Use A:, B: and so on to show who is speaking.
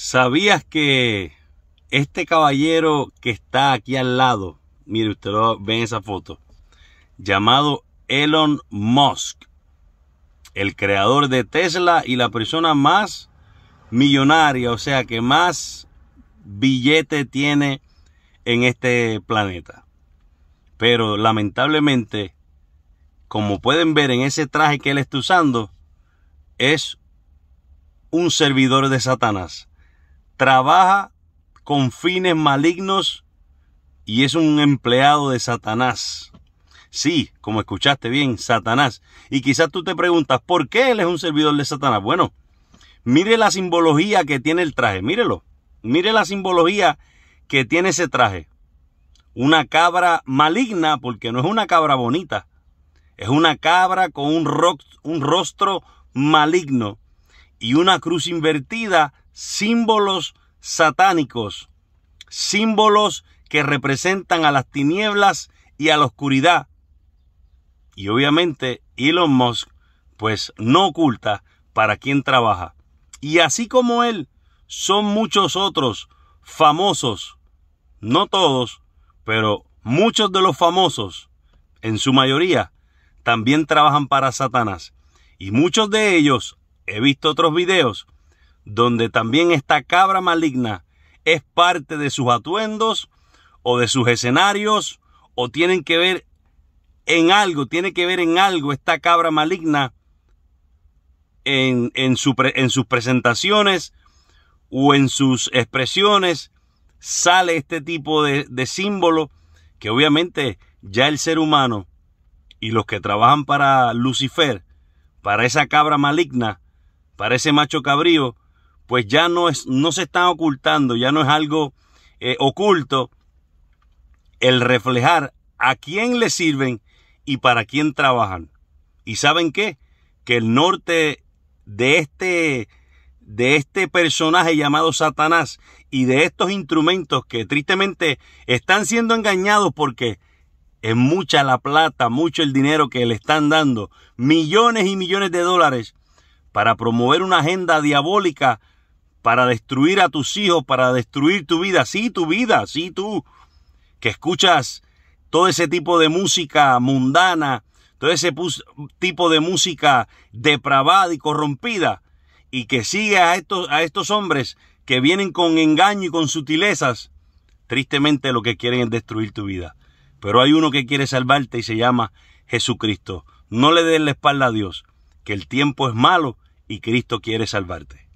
A: ¿Sabías que este caballero que está aquí al lado, mire, usted lo esa foto, llamado Elon Musk, el creador de Tesla y la persona más millonaria, o sea, que más billete tiene en este planeta. Pero lamentablemente, como pueden ver en ese traje que él está usando, es un servidor de Satanás trabaja con fines malignos y es un empleado de Satanás. Sí, como escuchaste bien, Satanás. Y quizás tú te preguntas, ¿por qué él es un servidor de Satanás? Bueno, mire la simbología que tiene el traje, mírelo. Mire la simbología que tiene ese traje. Una cabra maligna, porque no es una cabra bonita. Es una cabra con un, un rostro maligno y una cruz invertida símbolos satánicos, símbolos que representan a las tinieblas y a la oscuridad. Y obviamente Elon Musk pues no oculta para quién trabaja. Y así como él, son muchos otros famosos, no todos, pero muchos de los famosos, en su mayoría, también trabajan para Satanás. Y muchos de ellos, he visto otros videos, donde también esta cabra maligna es parte de sus atuendos o de sus escenarios o tienen que ver en algo, tiene que ver en algo esta cabra maligna en, en, sus presentaciones o en sus expresiones sale este tipo de, de símbolo que obviamente ya el ser humano y los que trabajan para Lucifer, para esa cabra maligna, para ese macho cabrío, pues ya no, es, no se están ocultando, ya no es algo eh, oculto el reflejar a quién le sirven y para quién trabajan. ¿Y saben qué? Que el norte de este, de este personaje llamado Satanás y de estos instrumentos que tristemente están siendo engañados porque es mucha la plata, mucho el dinero que le están dando, millones y millones de dólares para promover una agenda diabólica para destruir a tus hijos, para destruir tu vida, sí tu vida, sí tú, que escuchas todo ese tipo de música mundana, todo ese tipo de música depravada y corrompida, y que sigue a estos, a estos hombres que vienen con engaño y con sutilezas, tristemente lo que quieren es destruir tu vida. Pero hay uno que quiere salvarte y se llama Jesucristo. No le des la espalda a Dios, que el tiempo es malo y Cristo quiere salvarte.